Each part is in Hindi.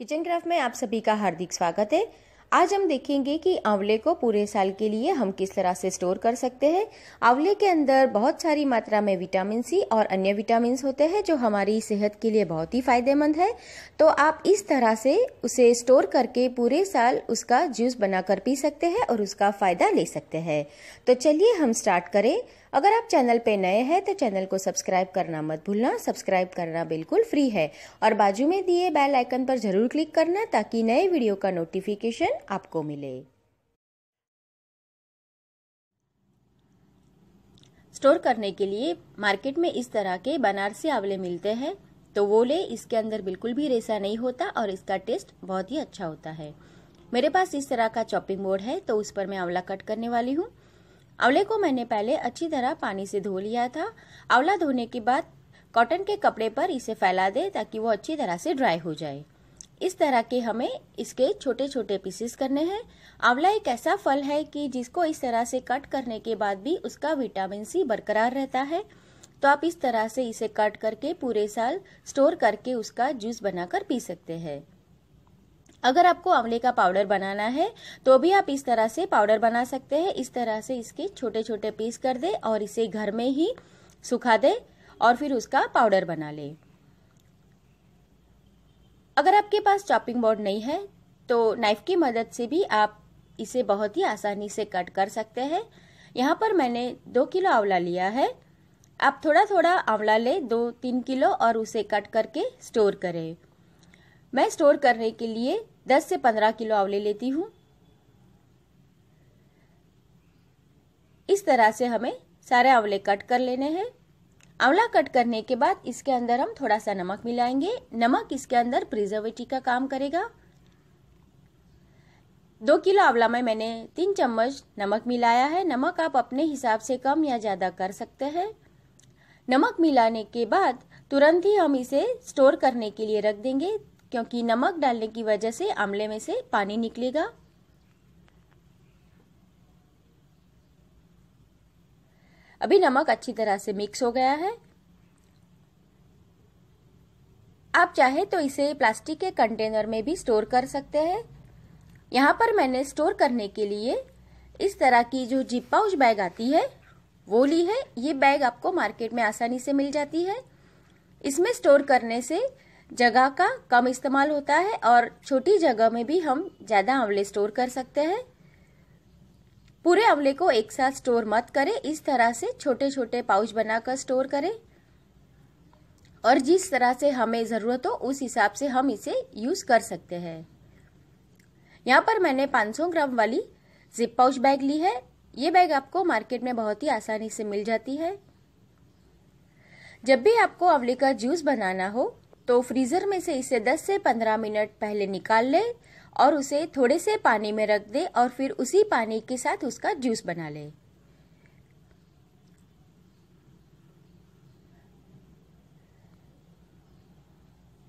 किचन क्राफ्ट में आप सभी का हार्दिक स्वागत है आज हम देखेंगे कि आंवले को पूरे साल के लिए हम किस तरह से स्टोर कर सकते हैं आंवले के अंदर बहुत सारी मात्रा में विटामिन सी और अन्य विटामिन होते हैं जो हमारी सेहत के लिए बहुत ही फायदेमंद है तो आप इस तरह से उसे स्टोर करके पूरे साल उसका जूस बनाकर पी सकते हैं और उसका फायदा ले सकते हैं तो चलिए हम स्टार्ट करें अगर आप चैनल पे नए हैं तो चैनल को सब्सक्राइब करना मत भूलना सब्सक्राइब करना बिल्कुल फ्री है और बाजू में दिए बेल आइकन पर जरूर क्लिक करना ताकि नए वीडियो का नोटिफिकेशन आपको मिले स्टोर करने के लिए मार्केट में इस तरह के बनारसी आंवले मिलते हैं तो वो ले इसके अंदर बिल्कुल भी रेसा नहीं होता और इसका टेस्ट बहुत ही अच्छा होता है मेरे पास इस तरह का चॉपिंग बोर्ड है तो उस पर मैं आंवला कट करने वाली हूँ आंवले को मैंने पहले अच्छी तरह पानी से धो लिया था आंवला धोने के बाद कॉटन के कपड़े पर इसे फैला दें ताकि वो अच्छी तरह से ड्राई हो जाए इस तरह के हमें इसके छोटे छोटे पीसेस करने हैं आंवला एक ऐसा फल है कि जिसको इस तरह से कट करने के बाद भी उसका विटामिन सी बरकरार रहता है तो आप इस तरह से इसे कट करके पूरे साल स्टोर करके उसका जूस बनाकर पी सकते हैं अगर आपको आंवले का पाउडर बनाना है तो भी आप इस तरह से पाउडर बना सकते हैं इस तरह से इसके छोटे छोटे पीस कर दें और इसे घर में ही सुखा दें और फिर उसका पाउडर बना लें अगर आपके पास चॉपिंग बोर्ड नहीं है तो नाइफ की मदद से भी आप इसे बहुत ही आसानी से कट कर सकते हैं यहाँ पर मैंने दो किलो आंवला लिया है आप थोड़ा थोड़ा आंवला लें दो तीन किलो और उसे कट करके स्टोर करें मैं स्टोर करने के लिए 10 से 15 किलो आंवले लेती हूँ इस तरह से हमें सारे आंवले कट कर लेने हैं आंवला कट करने के बाद इसके अंदर हम थोड़ा सा नमक मिलाएंगे नमक इसके अंदर प्रिजर्वेटिव का काम करेगा दो किलो आंवला में मैंने तीन चम्मच नमक मिलाया है नमक आप अपने हिसाब से कम या ज़्यादा कर सकते हैं नमक मिलाने के बाद तुरंत ही हम इसे स्टोर करने के लिए रख देंगे क्योंकि नमक डालने की वजह से आमले में से पानी निकलेगा अभी नमक अच्छी तरह से मिक्स हो गया है आप चाहे तो इसे प्लास्टिक के कंटेनर में भी स्टोर कर सकते हैं यहाँ पर मैंने स्टोर करने के लिए इस तरह की जो जिप पाउच बैग आती है वो ली है ये बैग आपको मार्केट में आसानी से मिल जाती है इसमें स्टोर करने से जगह का कम इस्तेमाल होता है और छोटी जगह में भी हम ज़्यादा आंवले स्टोर कर सकते हैं पूरे आंवले को एक साथ स्टोर मत करें इस तरह से छोटे छोटे पाउच बनाकर स्टोर करें और जिस तरह से हमें ज़रूरत हो उस हिसाब से हम इसे यूज़ कर सकते हैं यहाँ पर मैंने 500 ग्राम वाली जिप पाउच बैग ली है ये बैग आपको मार्केट में बहुत ही आसानी से मिल जाती है जब भी आपको आंवले का जूस बनाना हो तो फ्रीज़र में से इसे 10 से 15 मिनट पहले निकाल लें और उसे थोड़े से पानी में रख दें और फिर उसी पानी के साथ उसका जूस बना लें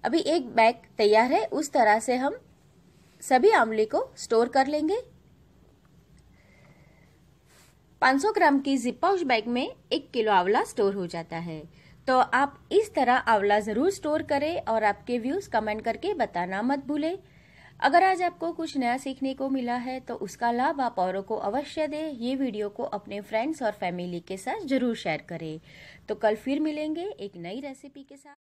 अभी एक बैग तैयार है उस तरह से हम सभी आंवले को स्टोर कर लेंगे 500 ग्राम की जिप पाउच बैग में एक किलो आंवला स्टोर हो जाता है तो आप इस तरह आंवला ज़रूर स्टोर करें और आपके व्यूज़ कमेंट करके बताना मत भूलें अगर आज आपको कुछ नया सीखने को मिला है तो उसका लाभ आप औरों को अवश्य दें ये वीडियो को अपने फ्रेंड्स और फैमिली के साथ जरूर शेयर करें तो कल फिर मिलेंगे एक नई रेसिपी के साथ